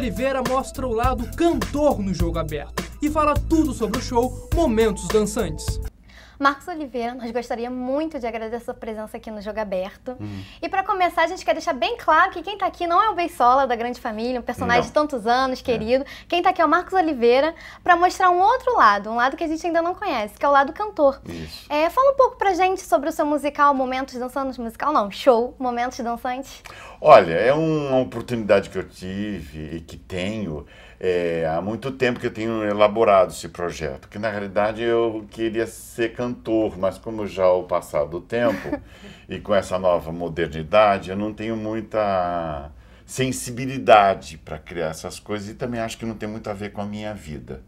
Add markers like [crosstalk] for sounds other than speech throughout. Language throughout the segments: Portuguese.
Oliveira mostra o lado cantor no jogo aberto e fala tudo sobre o show Momentos Dançantes. Marcos Oliveira, nós gostaríamos muito de agradecer a sua presença aqui no Jogo Aberto. Hum. E para começar, a gente quer deixar bem claro que quem está aqui não é o Beisola da Grande Família, um personagem não. de tantos anos, é. querido. É. Quem está aqui é o Marcos Oliveira, para mostrar um outro lado, um lado que a gente ainda não conhece, que é o lado cantor. Isso. É, fala um pouco pra gente sobre o seu musical Momentos Dançantes, musical não, show Momentos Dançantes. Olha, é uma oportunidade que eu tive e que tenho é, há muito tempo que eu tenho elaborado esse projeto, que na realidade eu queria ser cantor, mas como já o passar do tempo [laughs] e com essa nova modernidade, eu não tenho muita sensibilidade para criar essas coisas e também acho que não tem muito a ver com a minha vida.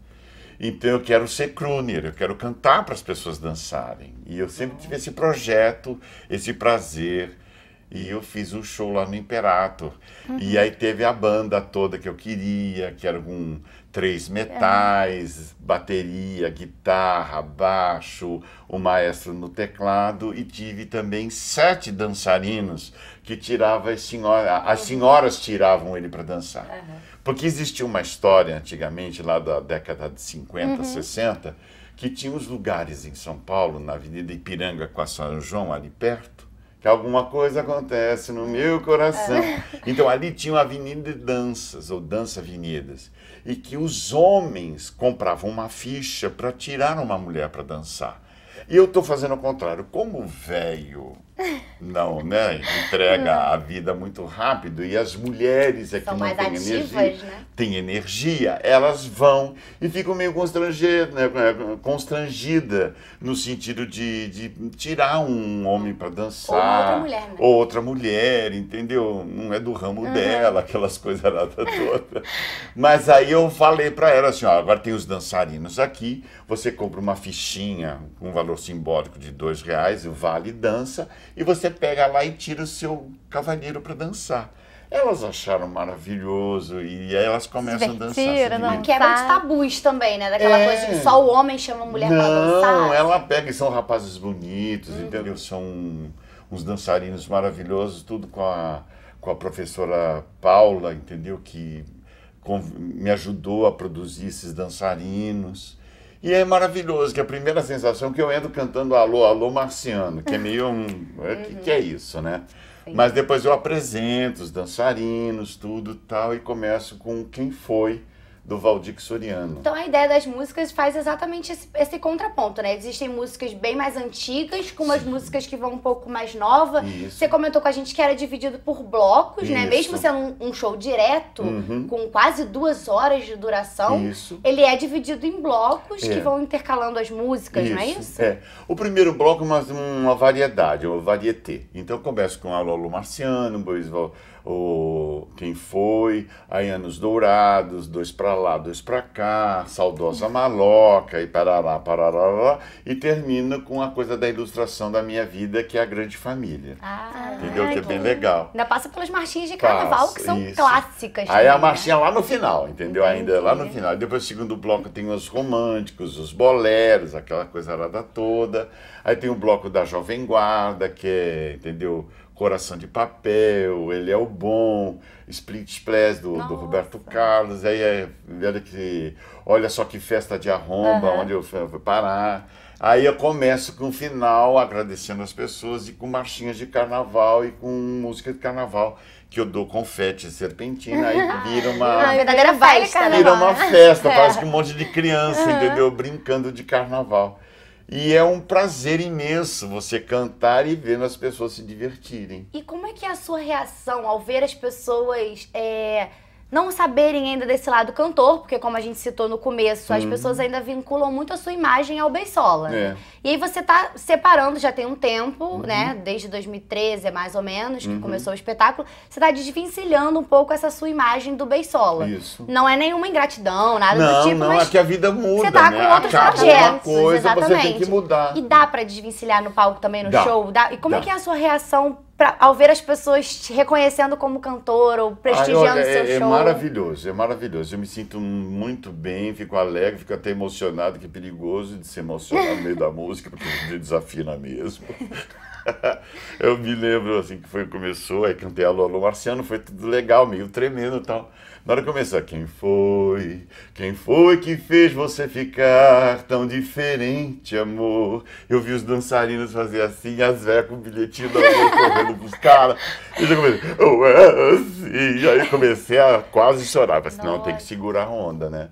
Então eu quero ser crooner, eu quero cantar para as pessoas dançarem. E eu sempre tive esse projeto, esse prazer, e eu fiz um show lá no Imperator. Uhum. E aí teve a banda toda que eu queria, que era com três metais, é. bateria, guitarra, baixo, o maestro no teclado e tive também sete dançarinos que tirava as senhoras, as senhoras tiravam ele para dançar. Uhum. Porque existia uma história antigamente lá da década de 50, uhum. 60, que tinha uns lugares em São Paulo, na Avenida Ipiranga com a São João ali perto, que alguma coisa acontece no meu coração. É. Então ali tinha uma avenida de danças, ou dança avenidas, e que os homens compravam uma ficha para tirar uma mulher para dançar. E eu estou fazendo o contrário. Como velho, não, né? Entrega não. a vida muito rápido e as mulheres é que não têm energia, né? têm energia, elas vão e ficam meio constrangidas, né? É, constrangida no sentido de, de tirar um homem para dançar, ou outra mulher, né? ou outra mulher, entendeu? Não é do ramo uhum. dela, aquelas coisas nada toda. Mas aí eu falei para ela assim, ó, agora tem os dançarinos aqui, você compra uma fichinha com um valor simbólico de dois reais, o vale dança e você pega lá e tira o seu cavalheiro para dançar. Elas acharam maravilhoso e aí elas começam a dançar. que não, quebra os tá. tabus também, né? Daquela é. coisa que só o homem chama a mulher para pra dançar. Não, ela pega e são rapazes bonitos, uhum. entendeu? São uns dançarinos maravilhosos, tudo com a, com a professora Paula, entendeu? Que me ajudou a produzir esses dançarinos. E é maravilhoso, que a primeira sensação é que eu entro cantando Alô, Alô Marciano, que é meio um. É, que, que é isso, né? Mas depois eu apresento os dançarinos, tudo tal, e começo com quem foi do Valdir Soriano. Então a ideia das músicas faz exatamente esse, esse contraponto, né? Existem músicas bem mais antigas, com umas Sim. músicas que vão um pouco mais nova. Isso. Você comentou com a gente que era dividido por blocos, né? Isso. né? Mesmo sendo um, um show direto, uhum. com quase duas horas de duração, Isso. ele é dividido em blocos é. que vão intercalando as músicas, não é isso? É. O primeiro bloco é uma, uma variedade, uma varieté. Então começo com a Lolo Marciano, depois o Quem Foi, aí Anos Dourados, Dois para Lá, Dois para Cá, Saudosa Maloca e parará, parará, e termina com a coisa da ilustração da minha vida, que é a grande família. Ah, entendeu? Ai, que é bem legal. Ainda passa pelas marchinhas de carnaval, passa, que são isso. clássicas. Aí a né? marchinha lá no final, entendeu? Entendi. Ainda é lá no final. Depois, o segundo bloco, tem os românticos, os boleros, aquela coisa arada toda. Aí tem o bloco da Jovem Guarda, que é, entendeu? Coração de Papel, Ele é o Bom, Split Splash do, do, Roberto Carlos, aí é, olha, que, olha só que festa de arromba, uhum. onde eu fui parar. Aí eu começo com o final agradecendo as pessoas e com marchinhas de carnaval e com música de carnaval que eu dou confete serpentina, aí [laughs] vira uma. Não, verdadeira né? festa, Vira uma [laughs] festa, parece é. que um monte de criança, uhum. entendeu? Brincando de carnaval. E é um prazer imenso você cantar e ver as pessoas se divertirem. E como é que é a sua reação ao ver as pessoas é, não saberem ainda desse lado cantor, porque como a gente citou no começo, as uhum. pessoas ainda vinculam muito a sua imagem ao Beisola. Né? É. Né? E aí você tá separando já tem um tempo, uhum. né? Desde 2013, mais ou menos, que uhum. começou o espetáculo, você tá desvincilhando um pouco essa sua imagem do Beisola. Isso. Não é nenhuma ingratidão, nada não, do tipo, não, mas é que a vida muda, Você tá né? com outros Acaba projetos, coisa, exatamente. Você tem que mudar. E dá para desvincilhar no palco também, no dá. show? Dá. E como é dá. é que é a sua reação pra, ao ver as pessoas te reconhecendo como cantor ou prestigiando Ai, seu é, é show? É maravilhoso, é maravilhoso. Eu me sinto muito bem, fico alegre, fico até emocionado, que é perigoso de se emocionar no meio da [laughs] música, porque gente desafina mesmo. [laughs] eu me lembro assim que foi começou, aí cantei a Lolo Marciano, foi tudo legal, meio tremendo e tal. Na hora que começar, quem foi? Quem foi que fez você ficar tão diferente, amor? Eu vi os dançarinos fazer assim, as velhas com o bilhetinho da mão [laughs] correndo pros caras. E já comecei, eu oh, é assim. assim. Aí comecei a quase chorar. Falei assim, não, tem que segurar a onda, né?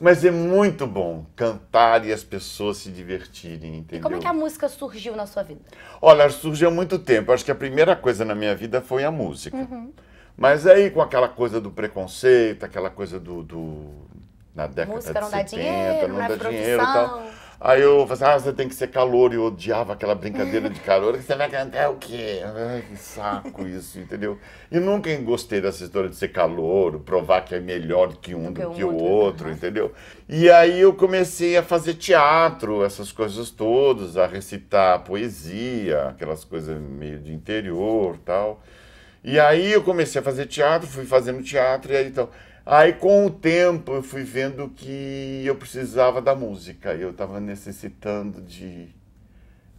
Mas é muito bom cantar e as pessoas se divertirem, entendeu? E como é que a música surgiu na sua vida? Olha, surgiu há muito tempo. Acho que a primeira coisa na minha vida foi a música. Uhum. Mas é aí com aquela coisa do preconceito, aquela coisa do. do na década Música de 70, não dá dinheiro, não é dá dinheiro e tal. Aí eu falava, assim, ah, você tem que ser calor, e eu odiava aquela brincadeira de calor, que você vai cantar o quê? Ai, que saco isso, entendeu? E nunca gostei dessa história de ser calor, provar que é melhor que um do, do que, que, o outro, outro né? entendeu? E aí eu comecei a fazer teatro, essas coisas todas, a recitar poesia, aquelas coisas meio de interior tal. E aí eu comecei a fazer teatro, fui fazendo teatro e aí então. Aí com o tempo eu fui vendo que eu precisava da música, eu estava necessitando de,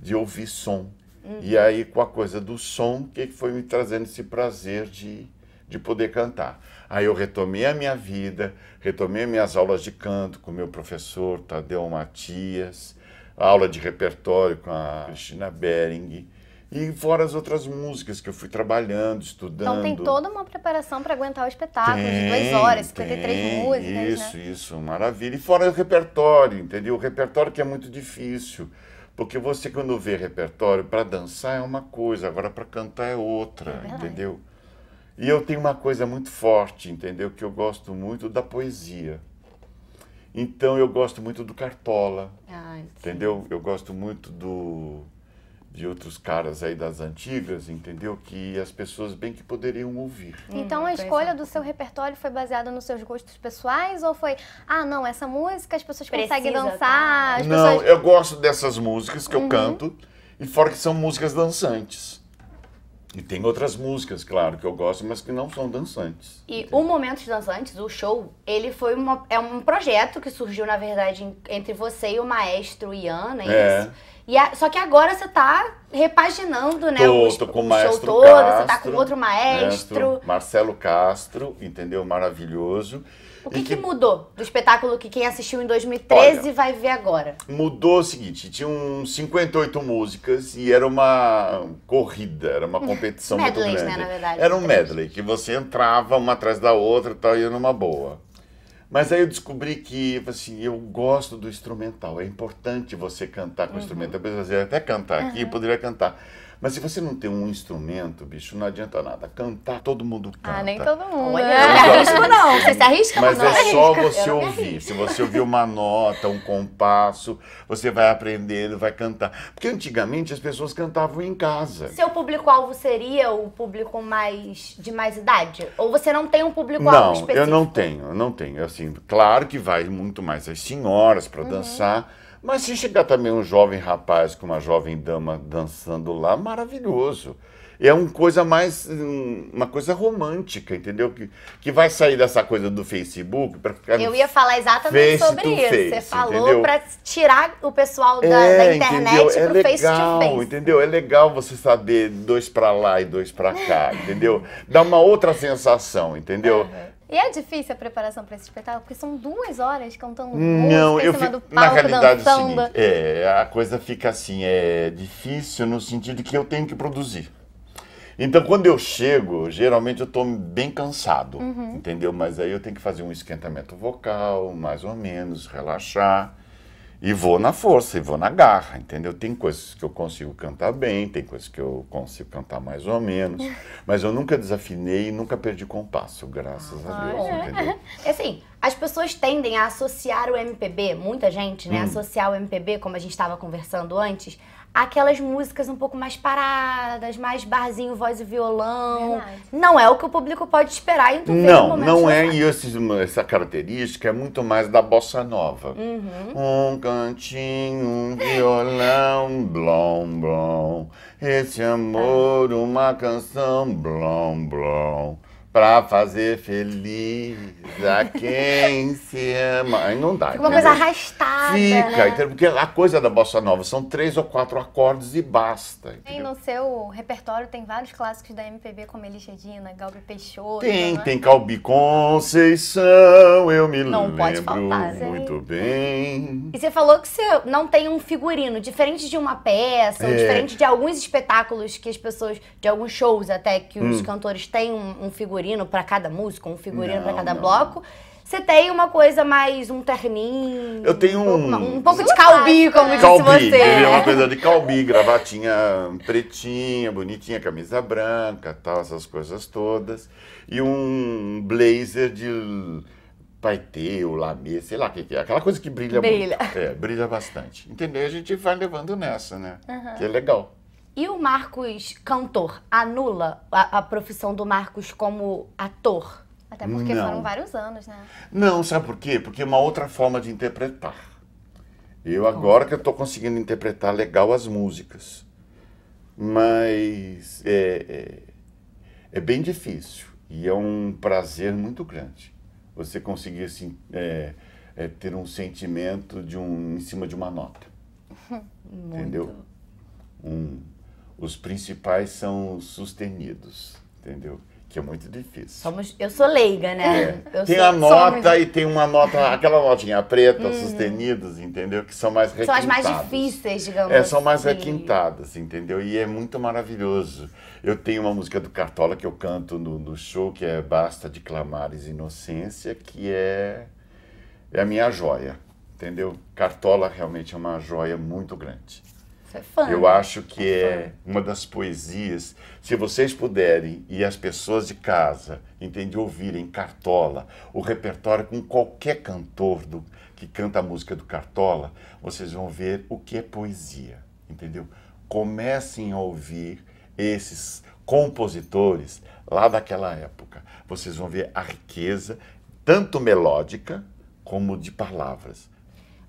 de ouvir som. Uhum. E aí com a coisa do som que foi me trazendo esse prazer de, de poder cantar. Aí eu retomei a minha vida, retomei minhas aulas de canto com meu professor Tadeu Matias, aula de repertório com a Cristina Bering. E fora as outras músicas que eu fui trabalhando, estudando. Então tem toda uma preparação para aguentar o espetáculo, tem, de duas horas, 53 tem, músicas. Isso, né? isso, maravilha. E fora o repertório, entendeu? O repertório que é muito difícil. Porque você, quando vê repertório, para dançar é uma coisa, agora para cantar é outra, é entendeu? E eu tenho uma coisa muito forte, entendeu? Que eu gosto muito da poesia. Então eu gosto muito do Cartola. Ah, entendeu? Eu gosto muito do de outros caras aí das antigas, entendeu? Que as pessoas bem que poderiam ouvir. Hum, então a escolha é. do seu repertório foi baseada nos seus gostos pessoais ou foi, ah, não, essa música as pessoas Precisa, conseguem tá dançar? As não, pessoas... eu gosto dessas músicas que uhum. eu canto e fora que são músicas dançantes. E tem outras músicas, claro, que eu gosto, mas que não são dançantes. E entendeu? o Momentos Dançantes, o show, ele foi uma, é um projeto que surgiu, na verdade, entre você e o maestro Ian, né? É. é. E a, só que agora você tá repaginando, né? Tô, os, tô com o, o maestro show todo, Castro, você tá com outro maestro. maestro. Marcelo Castro, entendeu? Maravilhoso. O que, que... que, mudou do espetáculo que quem assistiu em 2013 Olha, vai ver agora? Mudou o seguinte, tinham 58 músicas e era uma corrida, era uma competição medley, muito né, grande. Né, na verdade, era um medley, que você entrava uma atrás da outra e tal, ia numa boa. Mas aí eu descobri que, assim, eu gosto do instrumental. É importante você cantar com uhum. o instrumental. Às assim, até cantar aqui, poderia cantar. Mas se você não tem um instrumento, bicho, não adianta nada. Cantar, todo mundo canta. Ah, nem todo mundo. Olha, né? não me arrisco, não. Você se arrisca, Mas não. é só você ouvir. Se você ouvir uma nota, um compasso, você vai aprendendo, vai cantar. Porque antigamente as pessoas cantavam em casa. Seu público-alvo seria o público mais de mais idade? Ou você não tem um público-alvo específico? Não, eu não tenho, eu não tenho. Assim, claro que vai muito mais as senhoras para uhum. dançar mas se chegar também um jovem rapaz com uma jovem dama dançando lá, maravilhoso. É uma coisa mais. uma coisa romântica, entendeu? Que, que vai sair dessa coisa do Facebook para ficar. Eu ia falar exatamente sobre isso. Face, Você falou para tirar o pessoal da, é, da internet para o é face to face. Entendeu? É legal você saber dois para lá e dois para cá, entendeu? Dá uma outra sensação, entendeu? Uhum. E é difícil a preparação para esse espetáculo, porque são duas horas cantando Não, música eu em cima fico, do palco, na realidade, dançando. É, o seguinte, é, a coisa fica assim, é difícil no sentido que eu tenho que produzir. Então, quando eu chego, geralmente eu estou bem cansado, uhum. entendeu? Mas aí eu tenho que fazer um esquentamento vocal, mais ou menos, relaxar. E vou na força, e vou na garra, entendeu? Tem coisas que eu consigo cantar bem, tem coisas que eu consigo cantar mais ou menos, [laughs] mas eu nunca desafinei e nunca perdi compasso, graças a ah, Deus, é. entendeu? É assim, as pessoas tendem a associar o MPB, muita gente, né? Hum. Associar o MPB, como a gente estava conversando antes, aquelas músicas um pouco mais paradas, mais barzinho, voz e violão. Verdade. Não é o que o público pode esperar em Não, não é E essa característica, é muito mais da bossa nova. Uhum. Um cantinho, um violão, blom, blom. Esse amor, ah. uma canção, blom, blom. Pra fazer feliz a quem se ama. Aí não dá. Fica uma entendeu? coisa arrastada. Fica, né? entendeu? porque a coisa da bossa nova são três ou quatro acordes e basta. Tem no seu repertório tem vários clássicos da MPB, como Eligedina, Galbi Peixoto. Tem, é? tem Calbi Conceição, eu me não lembro pode faltar, né? muito bem. E você falou que você não tem um figurino, diferente de uma peça, é. ou diferente de alguns espetáculos que as pessoas, de alguns shows até, que os hum. cantores têm um, um figurino figurino para cada músico, um figurino para cada não. bloco. Você tem uma coisa mais, um terninho. Eu tenho um. Um, um pouco de calbi, como disse calbi, você. Eu uma coisa de calbi, gravatinha pretinha, bonitinha, camisa branca, tal, essas coisas todas. E um blazer de paetê ou lamê, sei lá o que, que, é. Aquela coisa que brilha, brilha. muito. É, brilha bastante. Entendeu? A gente vai levando nessa, né? Uhum. Que é legal. E o Marcos cantor anula a, a profissão do Marcos como ator? Até porque Não. foram vários anos, né? Não, sabe por quê? Porque é uma outra forma de interpretar. Eu agora que eu estou conseguindo interpretar legal as músicas, mas é, é, é, bem difícil e é um prazer muito grande. Você conseguir assim, é, é, ter um sentimento de um em cima de uma nota, [laughs] entendeu? Um os principais são os sustenidos, entendeu? Que é muito difícil. Somos, eu sou leiga, né? É. tem sou, a nota somos... e tem uma nota, aquela notinha preta, uhum. sustenidos, entendeu? Que são mais requintadas. São as mais difíceis, digamos. É, são mais assim. requintadas, entendeu? E é muito maravilhoso. Eu tenho uma música do Cartola que eu canto no, no show, que é Basta de Clamares Inocência, que é, é a minha joia, entendeu? Cartola realmente é uma joia muito grande é fã. Eu né? acho que é, é uma das poesias. Se vocês puderem e as pessoas de casa, entende, ouvirem Cartola, o repertório com qualquer cantor do, que canta a música do Cartola, vocês vão ver o que é poesia, entendeu? Comecem a ouvir esses compositores lá daquela época. Vocês vão ver a riqueza, tanto melódica como de palavras.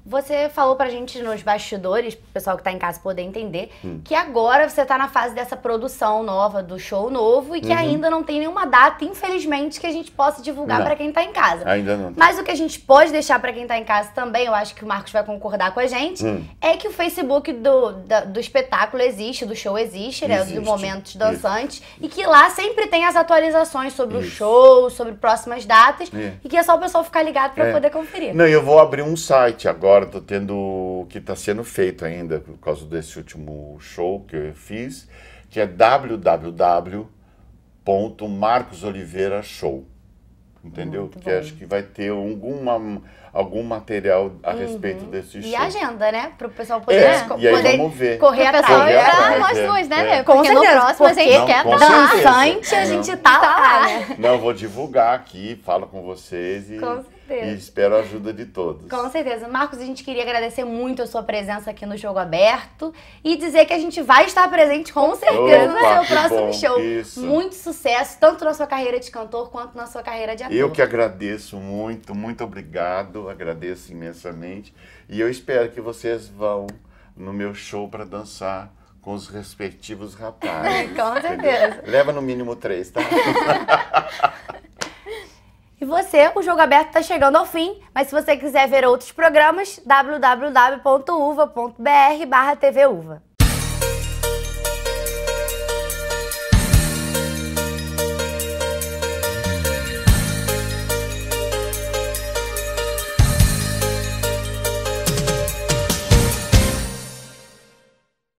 Você falou pra gente nos bastidores, pro pessoal que tá em casa poder entender, hum. que agora você tá na fase dessa produção nova, do show novo, e que uhum. ainda não tem nenhuma data, infelizmente, que a gente possa divulgar para quem tá em casa. Ainda não. Mas o que a gente pode deixar para quem tá em casa também, eu acho que o Marcos vai concordar com a gente, hum. é que o Facebook do, da, do espetáculo existe, do show existe, né? Existe. Do Momentos Dançantes, Isso. e que lá sempre tem as atualizações sobre Isso. o show, sobre próximas datas, é. e que é só o pessoal ficar ligado para é. poder conferir. Não, eu vou abrir um site agora agora, tendo o que está sendo feito ainda, por causa desse último show que eu fiz, que é www.marcosoliveirashow. Entendeu? Ah, muito que bom. acho que vai ter alguma algum material a uhum. respeito desse show. E agenda, né? Para o pessoal é, poder, é, co e aí poder vamos ver. correr atrás. E para nós é. dois, né? É. Com porque certeza, no próximo a gente quer quer dançante, a gente tá lá. Né? Não, vou divulgar aqui, falo com vocês e... Com e espero a ajuda de todos. Com certeza. Marcos, a gente queria agradecer muito a sua presença aqui no Jogo Aberto e dizer que a gente vai estar presente com certeza Opa, no seu próximo bom. show. Isso. Muito sucesso, tanto na sua carreira de cantor quanto na sua carreira de ator. Eu que agradeço muito, muito obrigado eu agradeço imensamente. E eu espero que vocês vão no meu show para dançar com os respectivos [laughs] rapazes. com certeza. Leva no mínimo três, tá? [laughs] e você, o Jogo Aberto está chegando ao fim, mas se você quiser ver outros programas, www.uva.br barra TVUva.